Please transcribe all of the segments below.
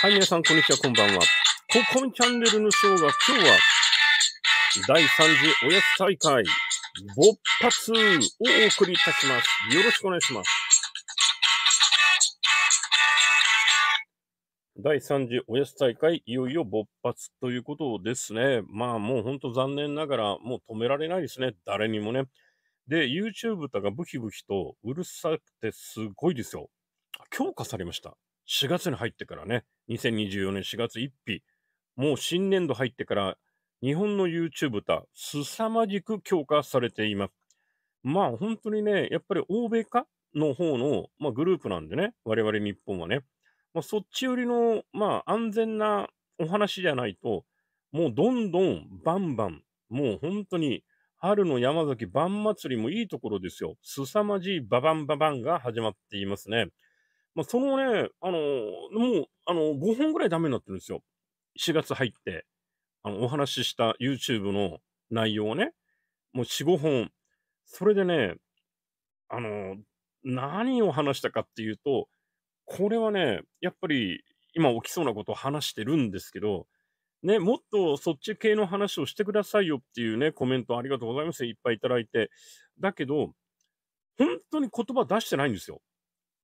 はい、皆さん、こんにちは、こんばんは。コこンチャンネルのショーが今日は、第3次おやつ大会、勃発をお送りいたします。よろしくお願いします。第3次おやつ大会、いよいよ勃発ということですね。まあもう本当残念ながら、もう止められないですね。誰にもね。で、YouTube とかブヒブヒとうるさくてすごいですよ。強化されました。4月に入ってからね、2024年4月1日、もう新年度入ってから、日本の YouTube た、凄まじく強化されています。まあ本当にね、やっぱり欧米化の方の、まあ、グループなんでね、我々日本はね、まあ、そっち寄りの、まあ安全なお話じゃないと、もうどんどんバンバン、もう本当に春の山崎晩祭りもいいところですよ。凄まじいババンババンが始まっていますね。まあ、そのね、あのもう、あの5本ぐらいダメになってるんですよ。4月入って、あの、お話しした YouTube の内容をね、もう4、5本。それでね、あの何を話したかっていうと、これはね、やっぱり今起きそうなことを話してるんですけど、ね、もっとそっち系の話をしてくださいよっていうね、コメントありがとうございます。いっぱいいただいて。だけど、本当に言葉出してないんですよ。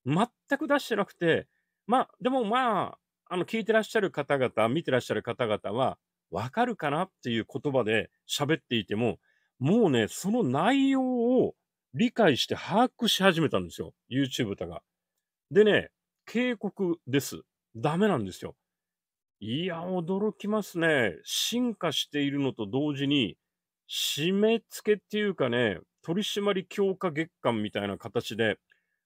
全く出してなくて、まあ、でもまあ、あの、聞いてらっしゃる方々、見てらっしゃる方々は、わかるかなっていう言葉で喋っていても、もうね、その内容を理解して把握し始めたんですよ。YouTube たが。でね、警告です。ダメなんですよ。いや、驚きますね。進化しているのと同時に、締め付けっていうかね、取締り強化月間みたいな形で、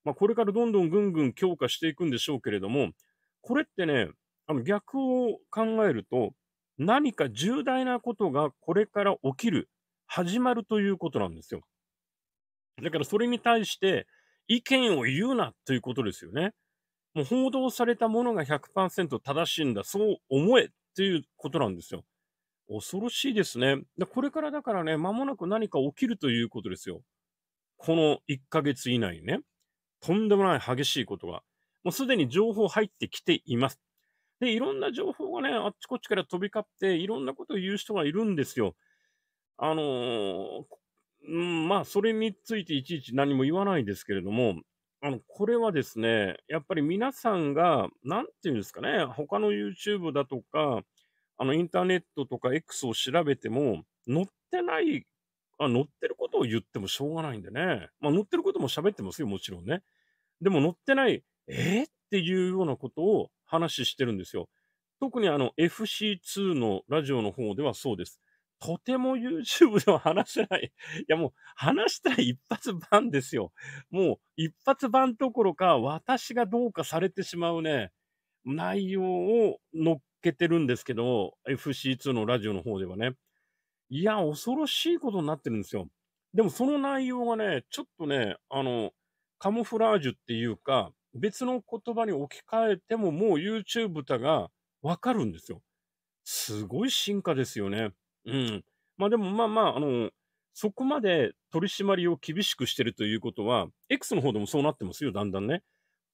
まあ、これからどんどんぐんぐん強化していくんでしょうけれども、これってね、あの逆を考えると、何か重大なことがこれから起きる、始まるということなんですよ。だからそれに対して意見を言うなということですよね。もう報道されたものが100%正しいんだ、そう思えっていうことなんですよ。恐ろしいですね。これからだからね、間もなく何か起きるということですよ。この1ヶ月以内にね、とんでもない激しいことが。もうすでに情報入ってきています。で、いろんな情報がね、あっちこっちから飛び交って、いろんなことを言う人がいるんですよ。あのー、うん、まあ、それについていちいち何も言わないですけれども、あの、これはですね、やっぱり皆さんが、なんていうんですかね、他の YouTube だとか、あの、インターネットとか X を調べても、載ってないあ、載ってることを言ってもしょうがないんでね。まあ、載ってることも喋ってますよ、もちろんね。でも載ってない、えー、っていうようなことを話してるんですよ。特にあの FC2 のラジオの方ではそうです。とても YouTube では話せない。いやもう話したら一発番ですよ。もう一発番どころか私がどうかされてしまうね、内容を乗っけてるんですけど、FC2 のラジオの方ではね。いや、恐ろしいことになってるんですよ。でもその内容がね、ちょっとね、あの、カモフラージュっていうか、別の言葉に置き換えてももう YouTube だがわかるんですよ。すごい進化ですよね。うん。まあでもまあまあ、あの、そこまで取り締まりを厳しくしてるということは、X の方でもそうなってますよ、だんだんね。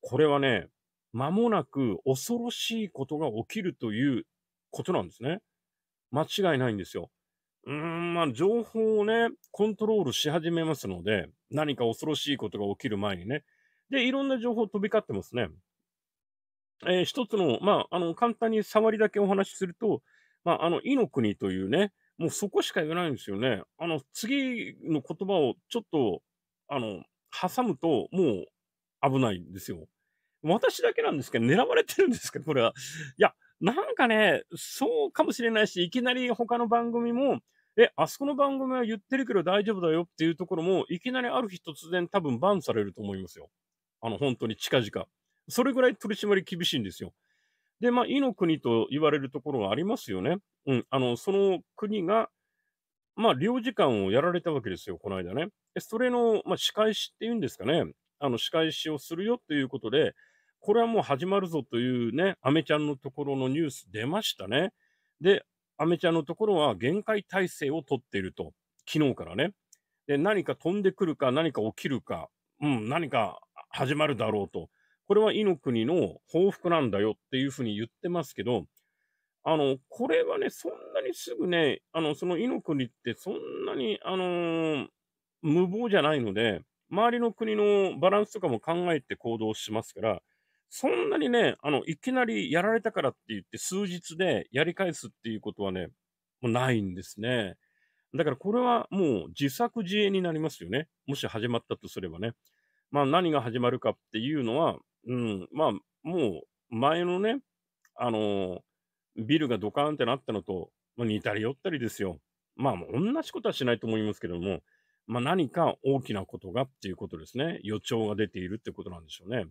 これはね、間もなく恐ろしいことが起きるということなんですね。間違いないんですよ。うーん、まあ、情報をね、コントロールし始めますので、何か恐ろしいことが起きる前にね。で、いろんな情報飛び交ってますね。えー、一つの、まあ、あの、簡単に触りだけお話しすると、まあ、あの、イの国というね、もうそこしか言えないんですよね。あの、次の言葉をちょっと、あの、挟むと、もう危ないんですよ。私だけなんですけど、狙われてるんですけど、これは。いや、なんかね、そうかもしれないし、いきなり他の番組も、え、あそこの番組は言ってるけど大丈夫だよっていうところも、いきなりある日突然多分バンされると思いますよ。あの、本当に近々。それぐらい取り締まり厳しいんですよ。で、まあ、いの国と言われるところはありますよね。うん。あの、その国が、まあ、領事館をやられたわけですよ、この間ね。それの、まあ、仕返しっていうんですかね。あの、仕返しをするよということで、これはもう始まるぞというね、アメちゃんのところのニュース出ましたね。で、アメちゃんのところは限界体制をとっていると。昨日からね。で、何か飛んでくるか、何か起きるか、うん、何か始まるだろうと。これはイノ国の報復なんだよっていうふうに言ってますけど、あの、これはね、そんなにすぐね、あの、そのイノ国ってそんなに、あのー、無謀じゃないので、周りの国のバランスとかも考えて行動しますから、そんなにね、あの、いきなりやられたからって言って数日でやり返すっていうことはね、もうないんですね。だからこれはもう自作自演になりますよね。もし始まったとすればね。まあ何が始まるかっていうのは、うん、まあ、もう前のね、あのービルがドカーンってなったのと、まあ、似たり寄ったりですよ。まあ、同じことはしないと思いますけども、まあ、何か大きなことがっていうことですね。予兆が出ているってことなんでしょうね。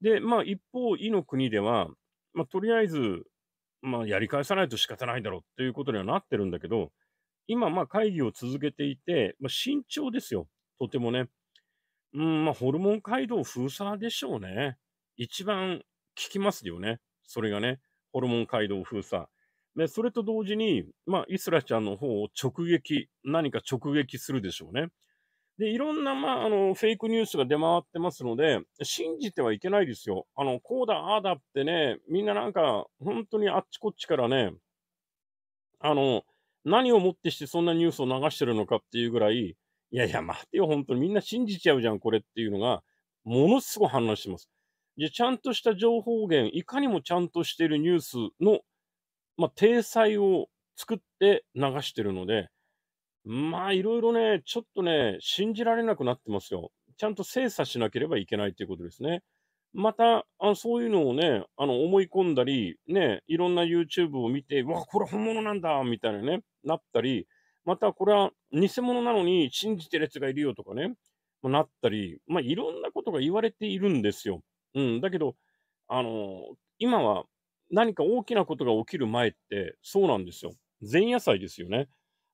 で、まあ、一方、イの国では、まあ、とりあえず、まあ、やり返さないと仕方ないだろうということにはなってるんだけど、今、まあ、会議を続けていて、まあ、慎重ですよ。とてもね。うん、まあ、ホルモン街道封鎖でしょうね。一番効きますよね。それがね、ホルモン街道封鎖。で、それと同時に、まあ、イスラちゃんの方を直撃、何か直撃するでしょうね。で、いろんな、まあ、あの、フェイクニュースが出回ってますので、信じてはいけないですよ。あの、こうだ、ああだってね、みんななんか、本当にあっちこっちからね、あの、何をもってしてそんなニュースを流してるのかっていうぐらい、いやいや、待てよ、本当にみんな信じちゃうじゃん、これっていうのが、ものすごい反乱してます。ちゃんとした情報源、いかにもちゃんとしてるニュースの、まあ、体裁を作って流してるので、まあ、いろいろね、ちょっとね、信じられなくなってますよ。ちゃんと精査しなければいけないということですね。また、あそういうのをね、あの思い込んだり、ね、いろんな YouTube を見て、わ、これ本物なんだみたいなね、なったり、またこれは偽物なのに信じてるやつがいるよとかね、まあ、なったり、まあ、いろんなことが言われているんですよ。うん、だけど、あの今は何か大きなことが起きる前ってそうなんですよ。前夜祭ですよね。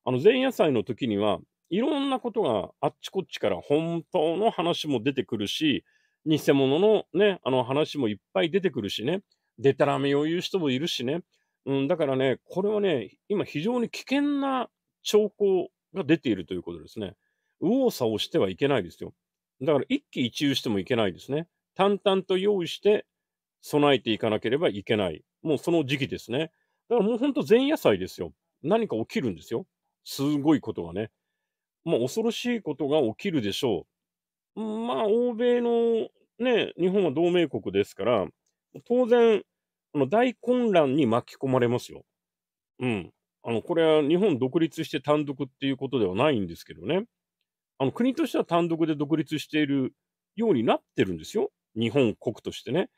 あの前夜祭の時には、いろんなことがあっちこっちから本当の話も出てくるし、偽物のね、あの話もいっぱい出てくるしね、でたらめを言う人もいるしね。うん、だからね、これはね、今非常に危険な兆候が出ているということですね。右往左往してはいけないですよ。だから一喜一憂してもいけないですね。淡々と用意して備えていかなければいけない。もうその時期ですね。だからもう本当前夜祭ですよ。何か起きるんですよ。すごいことがね。まあ恐ろしいことが起きるでしょう。まあ欧米のね、日本は同盟国ですから、当然、大混乱に巻き込まれますよ。うん。あの、これは日本独立して単独っていうことではないんですけどね。あの、国としては単独で独立しているようになってるんですよ。日本国としてね。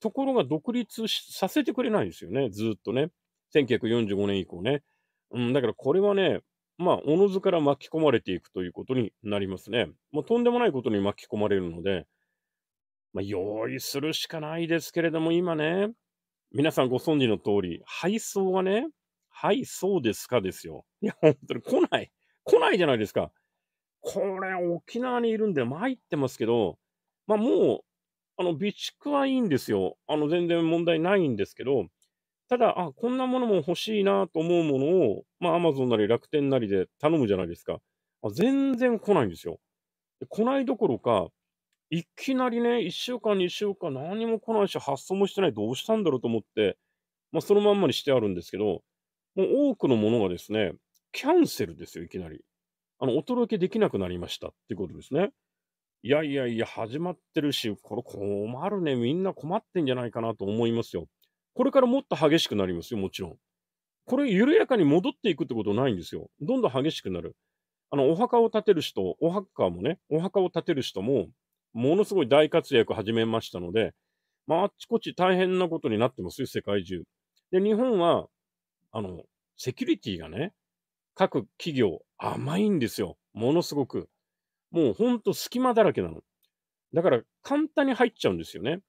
ところが独立させてくれないんですよね。ずっとね。1945年以降ね。うん、だからこれはね、まあ、おのずから巻き込まれていくということになりますね。もうとんでもないことに巻き込まれるので、まあ、用意するしかないですけれども、今ね、皆さんご存知の通り、配送がね、はい、そうですかですよ。いや、本当に来ない。来ないじゃないですか。これ、沖縄にいるんで参ってますけど、まあもう、あの、備蓄はいいんですよ。あの、全然問題ないんですけど、ただ、あ、こんなものも欲しいなと思うものを、まあ、アマゾンなり楽天なりで頼むじゃないですか。あ全然来ないんですよ。来ないどころか、いきなりね、1週間、2週間、何も来ないし、発送もしてない、どうしたんだろうと思って、まあ、そのまんまにしてあるんですけど、もう多くのものがですね、キャンセルですよ、いきなり。あの、お届けできなくなりましたっていうことですね。いやいやいや、始まってるし、これ困るね。みんな困ってんじゃないかなと思いますよ。これからもっと激しくなりますよ、もちろん。これ、緩やかに戻っていくってことないんですよ。どんどん激しくなる。あの、お墓を建てる人、お墓もね、お墓を建てる人も、ものすごい大活躍始めましたので、まあ、あっちこっち大変なことになってますよ、世界中。で、日本は、あの、セキュリティがね、各企業甘いんですよ。ものすごく。もうほんと隙間だらけなの。だから簡単に入っちゃうんですよね。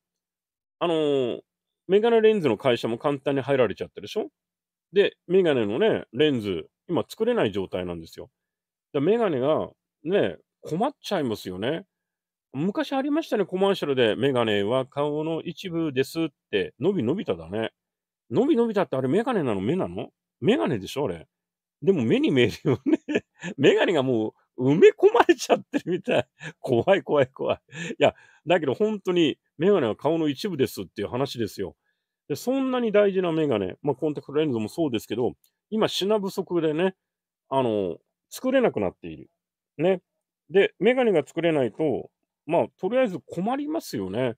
あのー、メガネレンズの会社も簡単に入られちゃったでしょで、メガネのね、レンズ、今作れない状態なんですよ。だメガネがね、困っちゃいますよね。昔ありましたね、コマーシャルで、メガネは顔の一部ですって、伸び伸びただね。のびのびたってあれメガネなの目なのメガネでしょあれ。でも目に見えるよね。メガネがもう埋め込まれちゃってるみたい。怖い怖い怖い。いや、だけど本当にメガネは顔の一部ですっていう話ですよ。でそんなに大事なメガネ、まあ、コンタクトレンズもそうですけど、今品不足でね、あの、作れなくなっている。ね。で、メガネが作れないと、まあ、とりあえず困りますよね。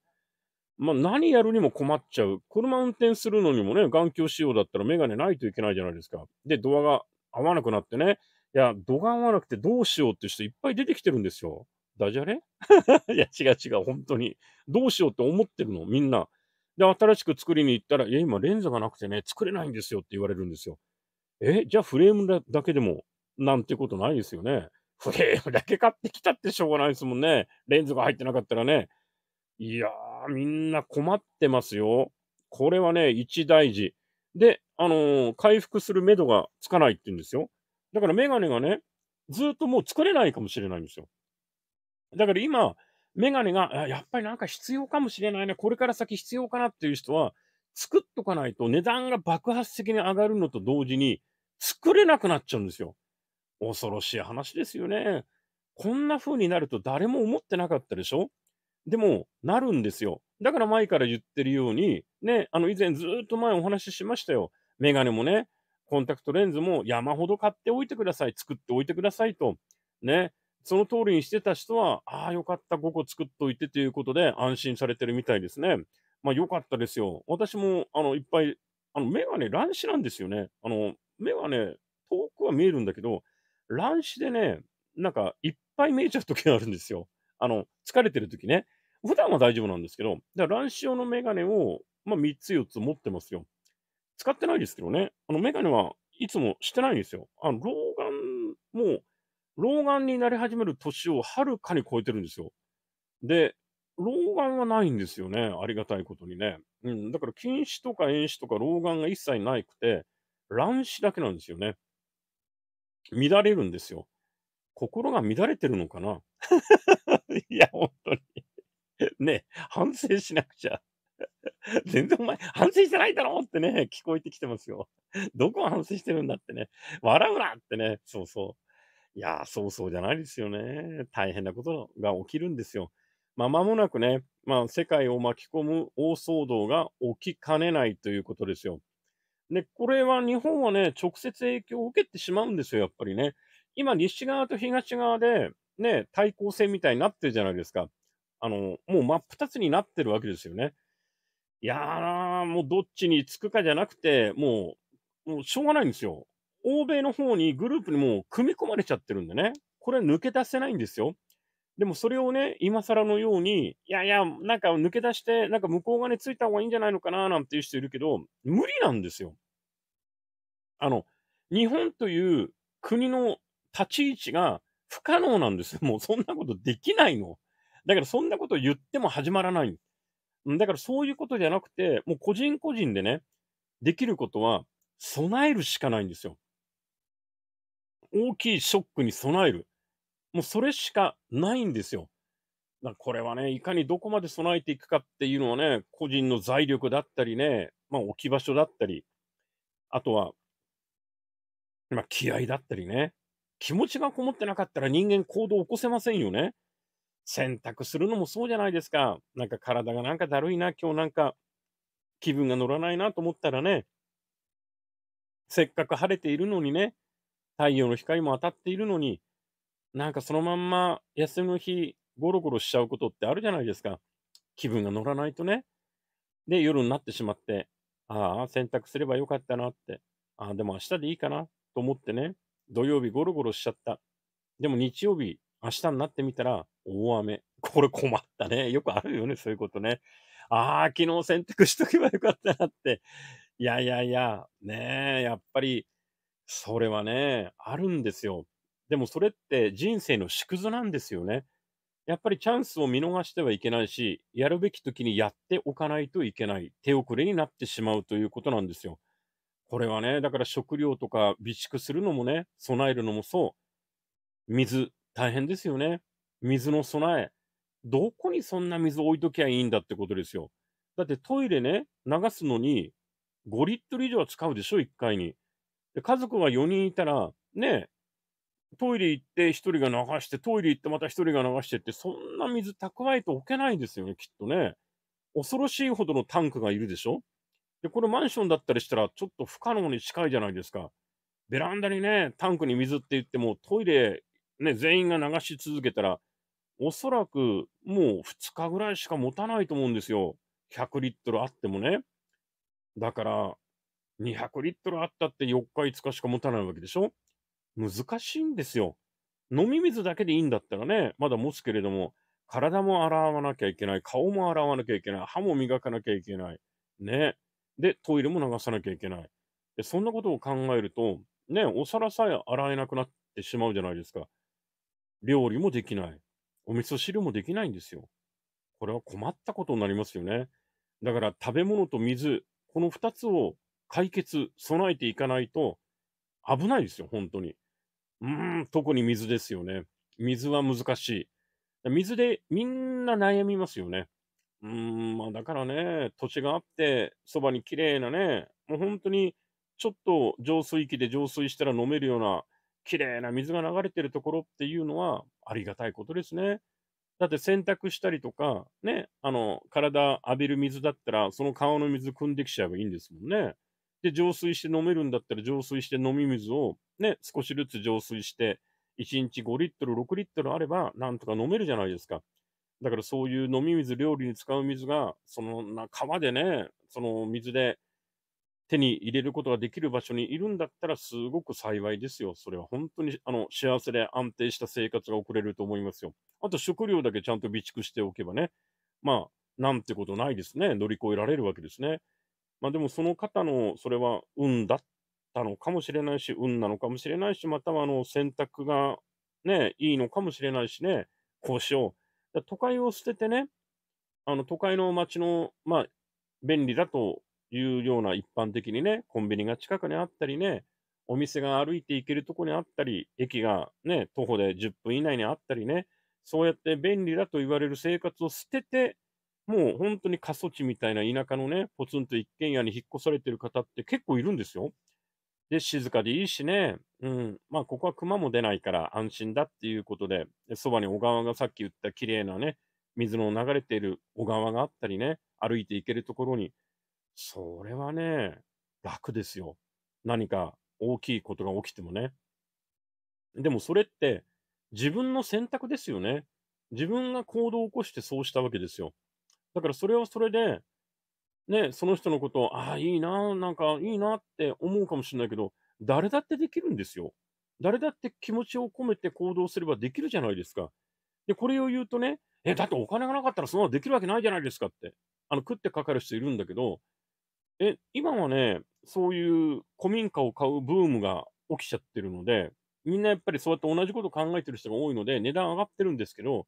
まあ、何やるにも困っちゃう。車運転するのにもね、眼鏡仕様だったらメガネないといけないじゃないですか。で、ドアが合わなくなってね。いや、度が合わなくてどうしようって人いっぱい出てきてるんですよ。ダジャレ いや、違う違う、本当に。どうしようって思ってるの、みんな。で、新しく作りに行ったら、いや、今レンズがなくてね、作れないんですよって言われるんですよ。え、じゃあフレームだけでも、なんてことないですよね。フレームだけ買ってきたってしょうがないですもんね。レンズが入ってなかったらね。いやー、みんな困ってますよ。これはね、一大事。で、あのー、回復するめどがつかないって言うんですよ。だからメガネがね、ずっともう作れないかもしれないんですよ。だから今、メガネが、やっぱりなんか必要かもしれないね。これから先必要かなっていう人は、作っとかないと値段が爆発的に上がるのと同時に、作れなくなっちゃうんですよ。恐ろしい話ですよね。こんな風になると誰も思ってなかったでしょでも、なるんですよ。だから前から言ってるように、ね、あの、以前ずっと前お話ししましたよ。メガネもね、コンタクトレンズも山ほど買っておいてください。作っておいてくださいと。ね。その通りにしてた人は、ああ、よかった、5個作っといてということで安心されてるみたいですね。まあ、よかったですよ。私も、あの、いっぱい、あの、メガネ乱視なんですよね。あの、目はね、遠くは見えるんだけど、乱視でね、なんか、いっぱい見えちゃう時があるんですよ。あの、疲れてる時ね。普段は大丈夫なんですけど、だから乱視用のメガネを、まあ、3つ4つ持ってますよ。使ってないですけどね、あのメガネはいつもしてないんですよ。あの老眼も、老眼になり始める年をはるかに超えてるんですよ。で、老眼はないんですよね。ありがたいことにね。うん。だから、近視とか遠視とか老眼が一切ないくて、乱視だけなんですよね。乱れるんですよ。心が乱れてるのかな いや、本当に ね、反省しなくちゃ。全然お前、反省してないだろってね、聞こえてきてますよ。どこ反省してるんだってね。笑うなってね、そうそう。いやー、そうそうじゃないですよね。大変なことが起きるんですよ。まあ、間もなくね、まあ、世界を巻き込む大騒動が起きかねないということですよ。で、これは日本はね、直接影響を受けてしまうんですよ、やっぱりね。今、西側と東側で、ね、対抗戦みたいになってるじゃないですか。あの、もう真っ二つになってるわけですよね。いやー、もうどっちにつくかじゃなくて、もう、もうしょうがないんですよ。欧米の方にグループにもう組み込まれちゃってるんでね。これ抜け出せないんですよ。でもそれをね、今更のように、いやいや、なんか抜け出して、なんか向こう側についた方がいいんじゃないのかななんていう人いるけど、無理なんですよ。あの、日本という国の立ち位置が不可能なんですよ。もうそんなことできないの。だけど、そんなこと言っても始まらない。だから、そういうことじゃなくて、もう個人個人でね、できることは、備えるしかないんですよ。大きいショックに備える。もうそれしかないんですよ。だこれはね、いかにどこまで備えていくかっていうのはね、個人の財力だったりね、まあ置き場所だったり、あとは、まあ気合だったりね、気持ちがこもってなかったら人間行動を起こせませんよね。洗濯するのもそうじゃないですか。なんか体がなんかだるいな、今日なんか気分が乗らないなと思ったらね、せっかく晴れているのにね、太陽の光も当たっているのに、なんかそのまんま休みの日、ゴロゴロしちゃうことってあるじゃないですか。気分が乗らないとね。で、夜になってしまって、ああ、洗濯すればよかったなって。ああ、でも明日でいいかなと思ってね、土曜日ゴロゴロしちゃった。でも日曜日、明日になってみたら、大雨。これ困ったね。よくあるよね、そういうことね。ああ、昨日洗濯しとけばよかったなって。いやいやいや、ねえ、やっぱり、それはね、あるんですよ。でもそれって人生の縮図なんですよね。やっぱりチャンスを見逃してはいけないし、やるべき時にやっておかないといけない。手遅れになってしまうということなんですよ。これはね、だから食料とか備蓄するのもね、備えるのもそう。水、大変ですよね。水の備え。どこにそんな水置いときゃいいんだってことですよ。だってトイレね、流すのに5リットル以上は使うでしょ、1回に。で家族が4人いたら、ね、トイレ行って1人が流して、トイレ行ってまた1人が流してって、そんな水蓄えておけないですよね、きっとね。恐ろしいほどのタンクがいるでしょで、これマンションだったりしたら、ちょっと不可能に近いじゃないですか。ベランダにね、タンクに水って言っても、トイレ、ね、全員が流し続けたら、おそらくもう2日ぐらいしか持たないと思うんですよ。100リットルあってもね。だから、200リットルあったって4日5日しか持たないわけでしょ難しいんですよ。飲み水だけでいいんだったらね、まだ持つけれども、体も洗わなきゃいけない、顔も洗わなきゃいけない、歯も磨かなきゃいけない。ね。で、トイレも流さなきゃいけない。でそんなことを考えると、ね、お皿さえ洗えなくなってしまうじゃないですか。料理もできない。お味噌汁もできないんですよ。これは困ったことになりますよね。だから食べ物と水、この2つを解決、備えていかないと危ないですよ、本当に。うん、特に水ですよね。水は難しい。水でみんな悩みますよね。うん、まあだからね、土地があって、そばに綺麗なね、もう本当にちょっと浄水器で浄水したら飲めるような綺麗な水が流れてるところっていうのはありがたいことですね。だって洗濯したりとか、ね、あの、体浴びる水だったら、その川の水汲んできちゃえばいいんですもんね。で、浄水して飲めるんだったら、浄水して飲み水をね、少しずつ浄水して、1日5リットル、6リットルあれば、なんとか飲めるじゃないですか。だからそういう飲み水、料理に使う水が、その川でね、その水で手に入れることができる場所にいるんだったらすごく幸いですよ。それは本当にあの幸せで安定した生活が送れると思いますよ。あと食料だけちゃんと備蓄しておけばね、まあ、なんてことないですね。乗り越えられるわけですね。まあでもその方のそれは運だったのかもしれないし、運なのかもしれないし、またはあの選択がね、いいのかもしれないしね、こうしよう。都会を捨ててね、あの都会の街の、まあ、便利だというような一般的にね、コンビニが近くにあったりね、お店が歩いて行けるとこにあったり、駅がね、徒歩で10分以内にあったりね、そうやって便利だと言われる生活を捨てて、もう本当に過疎地みたいな田舎のね、ポツンと一軒家に引っ越されてる方って結構いるんですよ。で、静かでいいしね、うん、まあここは熊も出ないから安心だっていうことで、そばに小川がさっき言った綺麗なね、水の流れている小川があったりね、歩いて行けるところにそれはね、楽ですよ。何か大きいことが起きてもね。でもそれって自分の選択ですよね。自分が行動を起こしてそうしたわけですよ。だからそれはそれで、ね、その人のことを、ああ、いいな、なんかいいなって思うかもしれないけど、誰だってできるんですよ。誰だって気持ちを込めて行動すればできるじゃないですか。で、これを言うとね、え、だってお金がなかったらそんなのできるわけないじゃないですかって。あの、食ってかかる人いるんだけど、え、今はね、そういう古民家を買うブームが起きちゃってるので、みんなやっぱりそうやって同じこと考えてる人が多いので、値段上がってるんですけど、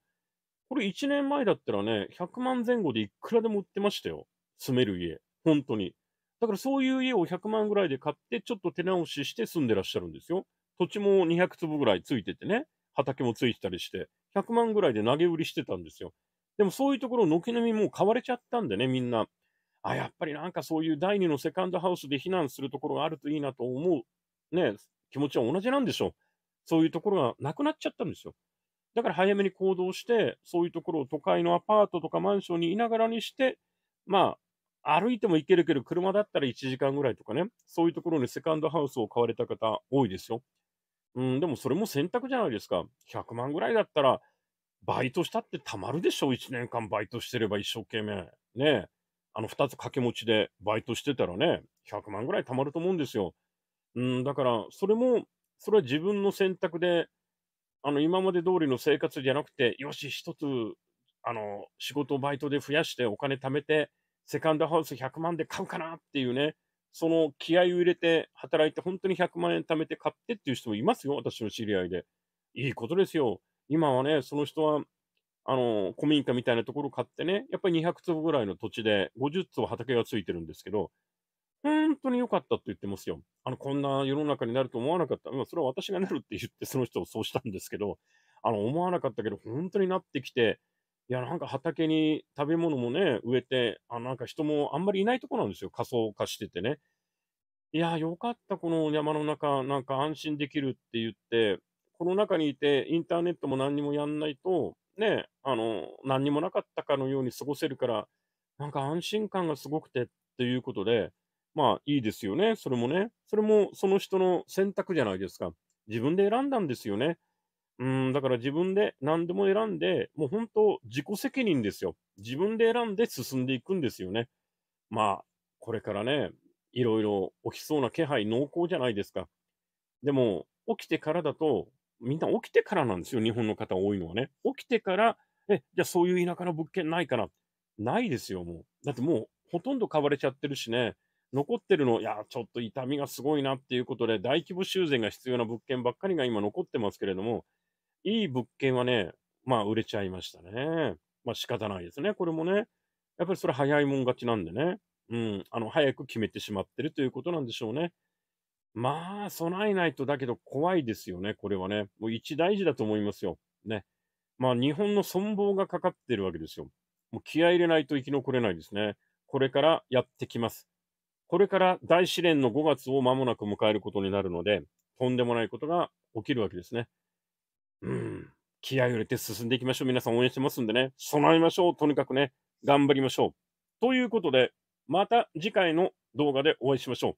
これ1年前だったらね、100万前後でいくらでも売ってましたよ。住める家。本当に。だからそういう家を100万ぐらいで買って、ちょっと手直しして住んでらっしゃるんですよ。土地も200坪ぐらいついててね、畑もついてたりして、100万ぐらいで投げ売りしてたんですよ。でもそういうところ、軒並みもう買われちゃったんでね、みんな。あ、やっぱりなんかそういう第二のセカンドハウスで避難するところがあるといいなと思う、ね、気持ちは同じなんでしょう。そういうところがなくなっちゃったんですよ。だから早めに行動して、そういうところを都会のアパートとかマンションにいながらにして、まあ、歩いても行けるけど、車だったら1時間ぐらいとかね、そういうところにセカンドハウスを買われた方多いですよ。うん、でもそれも選択じゃないですか。100万ぐらいだったら、バイトしたってたまるでしょ、1年間バイトしてれば一生懸命。ねえ。あの二つ掛け持ちでバイトしてたらね、100万ぐらい貯まると思うんですよ。うん、だから、それも、それは自分の選択で、あの、今まで通りの生活じゃなくて、よし、一つ、あの、仕事をバイトで増やしてお金貯めて、セカンドハウス100万で買うかなっていうね、その気合を入れて働いて、本当に100万円貯めて買ってっていう人もいますよ、私の知り合いで。いいことですよ。今はね、その人はあの、古民家みたいなところ買ってね、やっぱり200坪ぐらいの土地で、50坪畑がついてるんですけど、本当に良かったって言ってますよ。あの、こんな世の中になると思わなかった。まあ、それは私がなるって言って、その人をそうしたんですけど、あの、思わなかったけど、本当になってきて、いや、なんか畑に食べ物もね、植えて、あなんか人もあんまりいないとこなんですよ。仮想化しててね。いや、よかった、この山の中、なんか安心できるって言って、この中にいて、インターネットも何にもやんないと、ね、あの、何にもなかったかのように過ごせるから、なんか安心感がすごくてっていうことで、まあいいですよね。それもね。それもその人の選択じゃないですか。自分で選んだんですよね。うん、だから自分で何でも選んで、もう本当自己責任ですよ。自分で選んで進んでいくんですよね。まあ、これからね、いろいろ起きそうな気配濃厚じゃないですか。でも、起きてからだとみんな起きてからなんですよ、日本の方多いのはね。起きてから、え、じゃあそういう田舎の物件ないかな。ないですよ、もう。だってもう、ほとんど買われちゃってるしね。残ってるの、いや、ちょっと痛みがすごいなっていうことで、大規模修繕が必要な物件ばっかりが今残ってますけれども、いい物件はね、まあ売れちゃいましたね。まあ仕方ないですね、これもね。やっぱりそれ早いもん勝ちなんでね。うん、あの、早く決めてしまってるということなんでしょうね。まあ、備えないとだけど怖いですよね、これはね。もう一大事だと思いますよ。ね。まあ、日本の存亡がかかってるわけですよ。もう気合入れないと生き残れないですね。これからやってきます。これから大試練の5月を間もなく迎えることになるので、とんでもないことが起きるわけですね。うん。気合を入れて進んでいきましょう。皆さん応援してますんでね。備えましょう。とにかくね、頑張りましょう。ということで、また次回の動画でお会いしましょう。